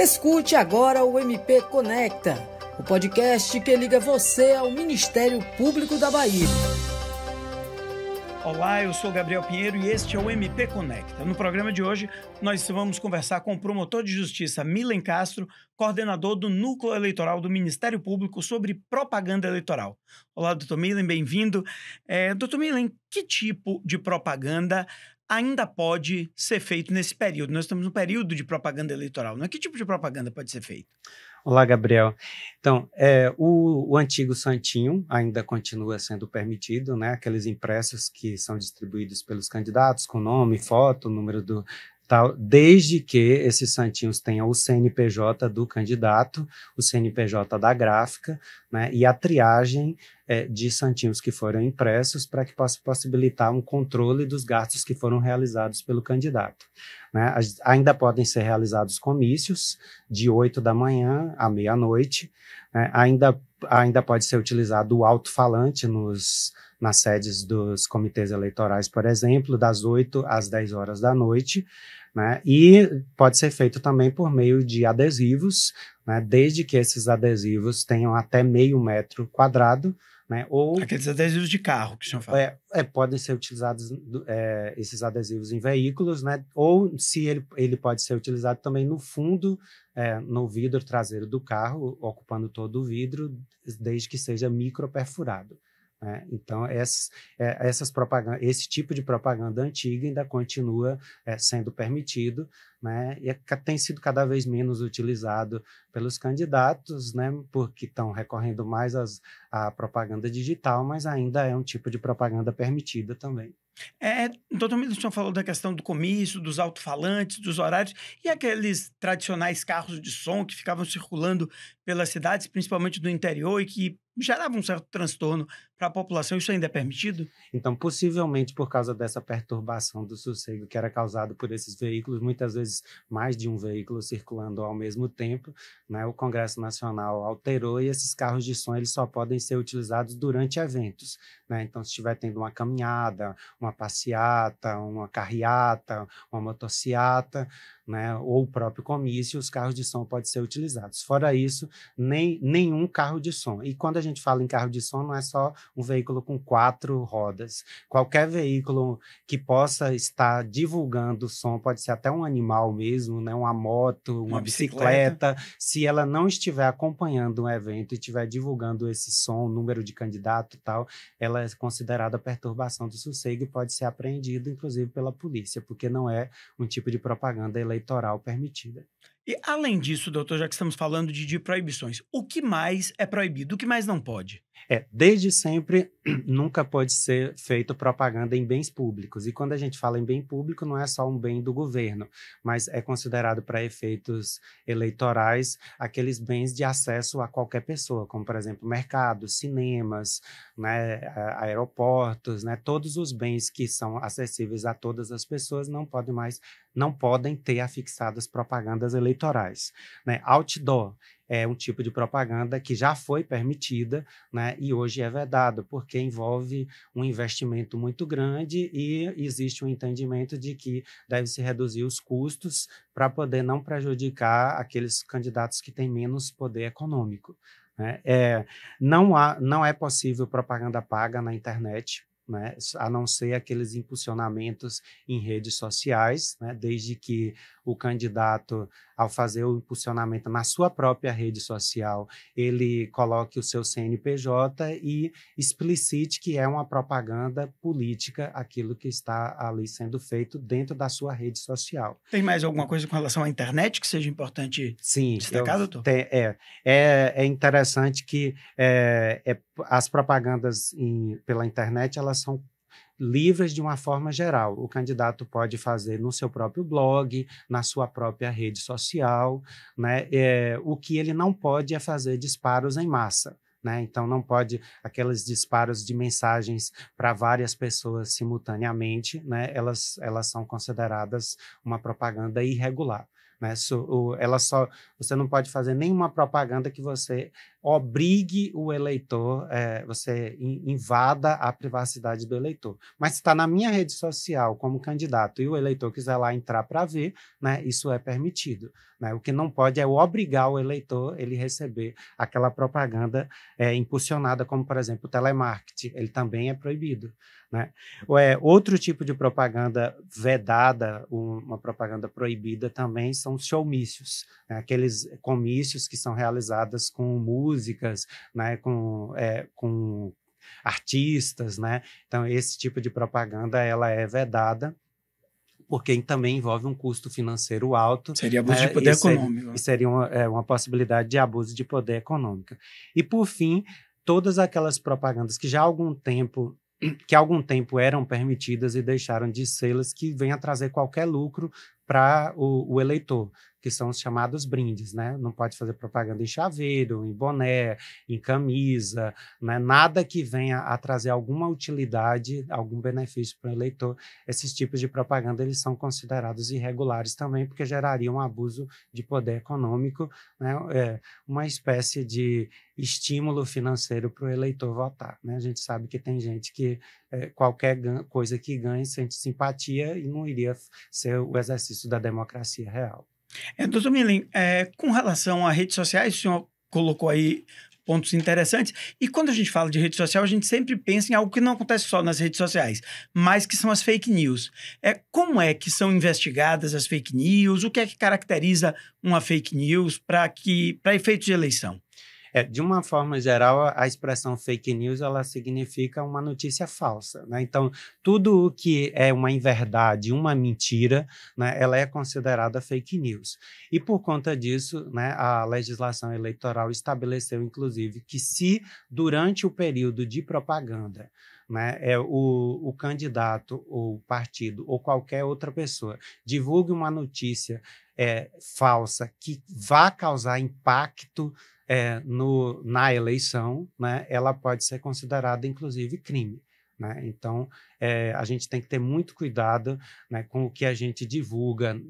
Escute agora o MP Conecta, o podcast que liga você ao Ministério Público da Bahia. Olá, eu sou Gabriel Pinheiro e este é o MP Conecta. No programa de hoje, nós vamos conversar com o promotor de justiça Milen Castro, coordenador do Núcleo Eleitoral do Ministério Público sobre propaganda eleitoral. Olá, doutor Milen, bem-vindo. É, doutor Milen, que tipo de propaganda ainda pode ser feito nesse período? Nós estamos no período de propaganda eleitoral, não é? Que tipo de propaganda pode ser feito? Olá, Gabriel. Então, é, o, o, antigo santinho ainda continua sendo permitido, né? Aqueles impressos que são distribuídos pelos candidatos com nome, foto, número do, tal, desde que esses santinhos tenham o CNPJ do candidato, o CNPJ da gráfica, né, e a triagem é, de santinhos que foram impressos para que possa possibilitar um controle dos gastos que foram realizados pelo candidato. Né? Ainda podem ser realizados comícios de 8 da manhã à meia-noite, né? ainda, ainda pode ser utilizado o alto-falante nos nas sedes dos comitês eleitorais, por exemplo, das 8 às 10 horas da noite. Né? E pode ser feito também por meio de adesivos, né? desde que esses adesivos tenham até meio metro quadrado. Né? Ou, Aqueles adesivos de carro que o senhor fala. É, é podem ser utilizados é, esses adesivos em veículos, né? ou se ele, ele pode ser utilizado também no fundo, é, no vidro traseiro do carro, ocupando todo o vidro, desde que seja microperfurado. Né? Então, é, essas, esse tipo de propaganda antiga ainda continua é, sendo permitido né? e é, tem sido cada vez menos utilizado pelos candidatos, né? porque estão recorrendo mais às, à propaganda digital, mas ainda é um tipo de propaganda permitida também. É, é, doutor Milton, o senhor falou da questão do comício, dos alto-falantes, dos horários e aqueles tradicionais carros de som que ficavam circulando pelas cidades, principalmente do interior, e que geravam um certo transtorno para a população, isso ainda é permitido? Então, possivelmente por causa dessa perturbação do sossego que era causado por esses veículos, muitas vezes mais de um veículo circulando ao mesmo tempo, né? o Congresso Nacional alterou e esses carros de som eles só podem ser utilizados durante eventos. Né? Então, se estiver tendo uma caminhada, uma passeata, uma carreata, uma motociata, né? ou o próprio comício, os carros de som podem ser utilizados. Fora isso, nem, nenhum carro de som. E quando a gente fala em carro de som, não é só um veículo com quatro rodas. Qualquer veículo que possa estar divulgando som, pode ser até um animal mesmo, né? uma moto, uma, uma bicicleta. bicicleta. Se ela não estiver acompanhando um evento e estiver divulgando esse som, número de candidato e tal, ela é considerada perturbação do sossego e pode ser apreendida, inclusive, pela polícia, porque não é um tipo de propaganda eleitoral permitida. E além disso, doutor, já que estamos falando de, de proibições, o que mais é proibido? O que mais não pode? É, desde sempre nunca pode ser feito propaganda em bens públicos. E quando a gente fala em bem público, não é só um bem do governo, mas é considerado para efeitos eleitorais aqueles bens de acesso a qualquer pessoa, como, por exemplo, mercados, cinemas, né, aeroportos, né, todos os bens que são acessíveis a todas as pessoas não podem mais não podem ter afixadas propagandas eleitorais. Né? Outdoor é um tipo de propaganda que já foi permitida né, e hoje é vedada, porque envolve um investimento muito grande e existe um entendimento de que deve-se reduzir os custos para poder não prejudicar aqueles candidatos que têm menos poder econômico. Né? É, não, há, não é possível propaganda paga na internet, né, a não ser aqueles impulsionamentos em redes sociais, né, desde que o candidato ao fazer o impulsionamento na sua própria rede social, ele coloque o seu CNPJ e explicite que é uma propaganda política aquilo que está ali sendo feito dentro da sua rede social. Tem mais alguma coisa com relação à internet que seja importante Sim, destacar, doutor? Te, é, é, é interessante que é, é, as propagandas em, pela internet elas são livres de uma forma geral. O candidato pode fazer no seu próprio blog, na sua própria rede social, né? É, o que ele não pode é fazer disparos em massa. Né? Então, não pode aqueles disparos de mensagens para várias pessoas simultaneamente, né? elas, elas são consideradas uma propaganda irregular. Né? So, o, ela só, você não pode fazer nenhuma propaganda que você obrigue o eleitor, é, você invada a privacidade do eleitor. Mas se está na minha rede social como candidato e o eleitor quiser lá entrar para ver, né, isso é permitido. Né? O que não pode é obrigar o eleitor ele receber aquela propaganda é, impulsionada, como por exemplo o telemarketing, ele também é proibido. Né? Ou é, outro tipo de propaganda vedada, uma propaganda proibida também são os showmícios, né? aqueles comícios que são realizados com música músicas, né, com, é, com artistas, né? Então esse tipo de propaganda ela é vedada porque também envolve um custo financeiro alto. Seria abuso né? de poder e econômico. Seria, né? e seria uma, é, uma possibilidade de abuso de poder econômico. E por fim, todas aquelas propagandas que já há algum tempo que há algum tempo eram permitidas e deixaram de sê-las, que venha trazer qualquer lucro para o, o, eleitor, que são os chamados brindes, né? Não pode fazer propaganda em chaveiro, em boné, em camisa, né? Nada que venha a trazer alguma utilidade, algum benefício para o eleitor. Esses tipos de propaganda eles são considerados irregulares também, porque gerariam um abuso de poder econômico, né? É uma espécie de estímulo financeiro para o eleitor votar, né? A gente sabe que tem gente que é, qualquer coisa que ganhe sente simpatia e não iria ser o exercício da democracia real. É, doutor Milen, é, com relação a redes sociais, o senhor colocou aí pontos interessantes. E quando a gente fala de rede social, a gente sempre pensa em algo que não acontece só nas redes sociais, mas que são as fake news. É, como é que são investigadas as fake news? O que é que caracteriza uma fake news para que para efeitos de eleição? É, de uma forma geral, a expressão fake news ela significa uma notícia falsa. Né? Então, tudo o que é uma inverdade, uma mentira, né, ela é considerada fake news. E por conta disso, né, a legislação eleitoral estabeleceu, inclusive, que se durante o período de propaganda né, é o, o candidato, o partido ou qualquer outra pessoa divulgue uma notícia é, falsa que vá causar impacto é, no, na eleição, né, ela pode ser considerada inclusive crime. Né? Então, é, a gente tem que ter muito cuidado né, com o que a gente divulga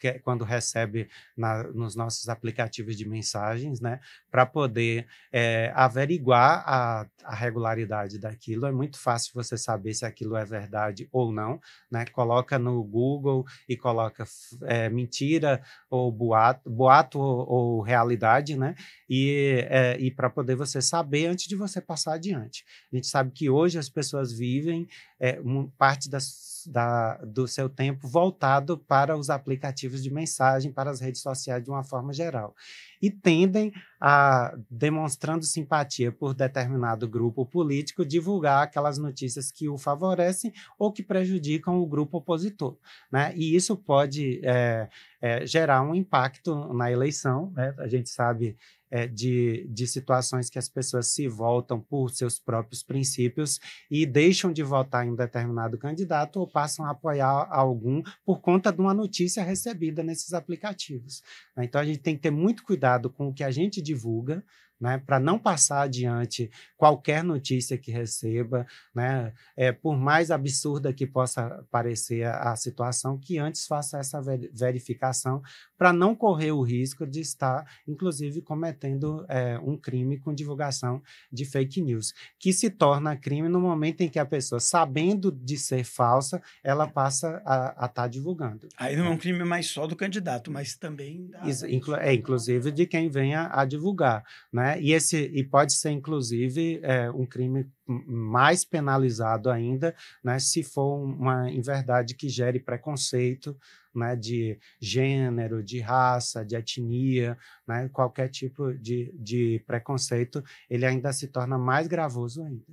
que, quando recebe na, nos nossos aplicativos de mensagens, né, para poder é, averiguar a, a, regularidade daquilo. É muito fácil você saber se aquilo é verdade ou não. Né? Coloca no Google e coloca é, mentira ou boato, boato ou, ou realidade, né? E, é, e para poder você saber antes de você passar adiante. A gente sabe que hoje as pessoas vivem é, um, parte da, da, do seu tempo voltado para os aplicativos de mensagem, para as redes sociais de uma forma geral. E tendem a, demonstrando simpatia por determinado grupo político, divulgar aquelas notícias que o favorecem ou que prejudicam o grupo opositor. Né? E isso pode é, é, gerar um impacto na eleição. Né? A gente sabe é, de, de situações que as pessoas se voltam por seus próprios princípios e deixam de votar em um determinado candidato ou passam a apoiar algum por conta de uma notícia recebida nesses aplicativos. Né? Então, a gente tem que ter muito cuidado com o que a gente divulga divulga né, para não passar adiante qualquer notícia que receba, né, é, por mais absurda que possa parecer a, a situação, que antes faça essa ver, verificação para não correr o risco de estar, inclusive, cometendo é, um crime com divulgação de fake news, que se torna crime no momento em que a pessoa, sabendo de ser falsa, ela passa a estar tá divulgando. Aí não é né. um crime mais só do candidato, mas também da... Isso, inclu é, inclusive de quem venha a divulgar, né? Né? E esse e pode ser inclusive é, um crime mais penalizado ainda, né? Se for uma inverdade que gere preconceito, né, de gênero, de raça, de etnia, né, qualquer tipo de, de preconceito, ele ainda se torna mais gravoso ainda.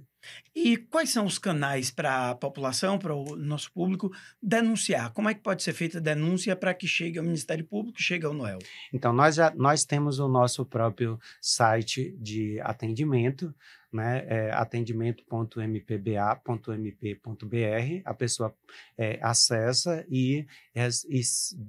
E quais são os canais para a população, para o nosso público, denunciar? Como é que pode ser feita a denúncia para que chegue ao Ministério Público, chegue ao Noel? Então, nós, já, nós temos o nosso próprio site de atendimento, né? É atendimento.mpba.mp.br. A pessoa é, acessa e, é, e,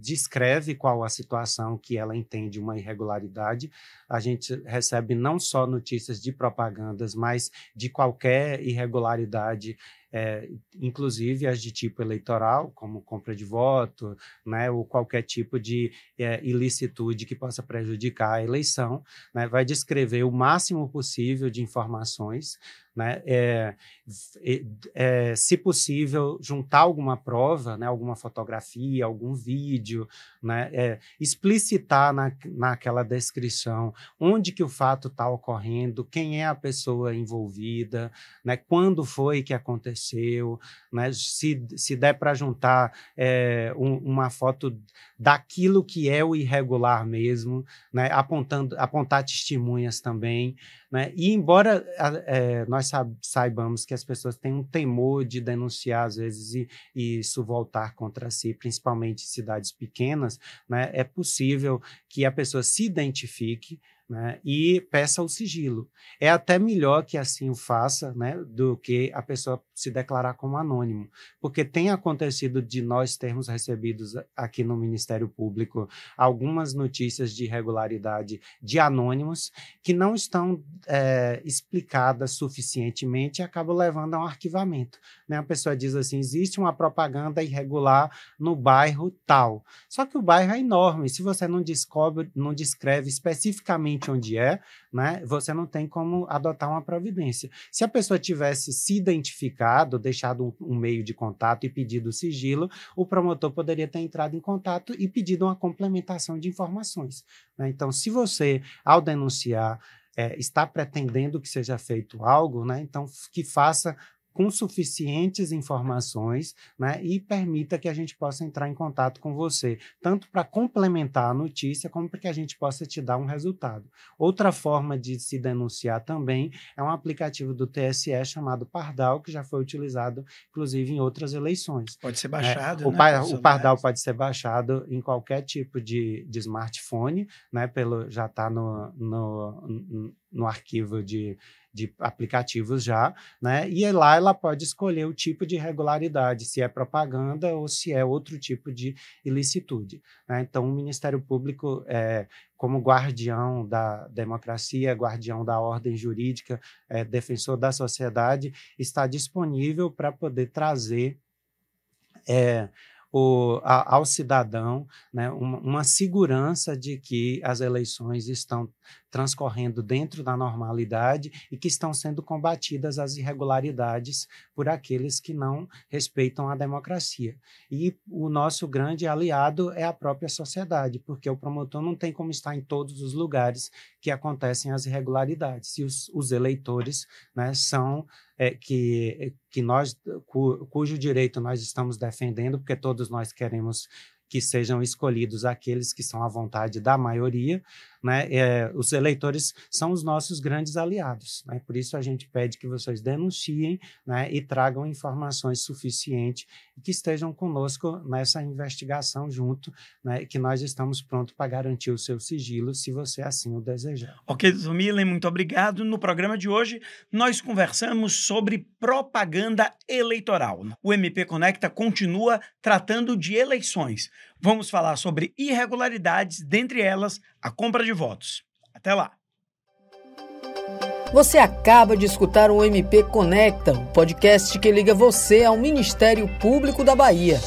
descreve qual a situação que ela entende uma irregularidade. A gente recebe não só notícias de propagandas, mas de qualquer irregularidade é, inclusive as de tipo eleitoral, como compra de voto, né, ou qualquer tipo de é, ilicitude que possa prejudicar a eleição, né, vai descrever o máximo possível de informações né? É, é, é, se possível, juntar alguma prova, né? alguma fotografia, algum vídeo, né? É, explicitar na, naquela descrição onde que o fato está ocorrendo, quem é a pessoa envolvida, né? quando foi que aconteceu, né? se, se der para juntar é, um, uma foto daquilo que é o irregular mesmo, né? apontando, apontar testemunhas também. Né? E embora é, nós saibamos que as pessoas têm um temor de denunciar, às vezes, e, e isso voltar contra si, principalmente em cidades pequenas, né? é possível que a pessoa se identifique, né, e peça o sigilo. É até melhor que assim o faça né, do que a pessoa se declarar como anônimo, porque tem acontecido de nós termos recebidos aqui no Ministério Público algumas notícias de irregularidade de anônimos que não estão é, explicadas suficientemente e acabam levando a um arquivamento. Né? A pessoa diz assim: existe uma propaganda irregular no bairro tal. Só que o bairro é enorme. Se você não descobre, não descreve especificamente exatamente onde é, né? Você não tem como adotar uma providência. Se a pessoa tivesse se identificado, deixado um, um meio de contato e pedido sigilo, o promotor poderia ter entrado em contato e pedido uma complementação de informações. Né? Então, se você, ao denunciar, é, está pretendendo que seja feito algo, né? então que faça com suficientes informações né, e permita que a gente possa entrar em contato com você, tanto para complementar a notícia, como para que a gente possa te dar um resultado. Outra forma de se denunciar também é um aplicativo do TSE chamado Pardal, que já foi utilizado, inclusive, em outras eleições. Pode ser é, baixado. É, o, né, par, o Pardal pode ser baixado em qualquer tipo de, de smartphone, né, pelo, já está no, no, no arquivo de de aplicativos já, né? E é lá ela pode escolher o tipo de irregularidade, se é propaganda ou se é outro tipo de ilicitude. Né? Então, o Ministério Público é, como guardião da democracia, guardião da ordem jurídica, é, defensor da sociedade, está disponível para poder trazer é, o, a, ao cidadão né, uma, uma, segurança de que as eleições estão transcorrendo dentro da normalidade e que estão sendo combatidas as irregularidades por aqueles que não respeitam a democracia. E o nosso grande aliado é a própria sociedade, porque o promotor não tem como estar em todos os lugares que acontecem as irregularidades. E os, os eleitores né, são é, que, é que nós, cu, cujo direito nós estamos defendendo, porque todos nós queremos que sejam escolhidos aqueles que são à vontade da maioria, né? É, os eleitores são os nossos grandes aliados, né? Por isso a gente pede que vocês denunciem, né? E tragam informações suficientes e que estejam conosco nessa investigação junto, né? Que nós estamos prontos para garantir o seu sigilo, se você assim o desejar. Ok, Zumilen, muito obrigado. No programa de hoje nós conversamos sobre propaganda eleitoral. O MP Conecta continua tratando de eleições. Vamos falar sobre irregularidades, dentre elas a compra de votos. Até lá! Você acaba de escutar o MP Conecta, o podcast que liga você ao Ministério Público da Bahia.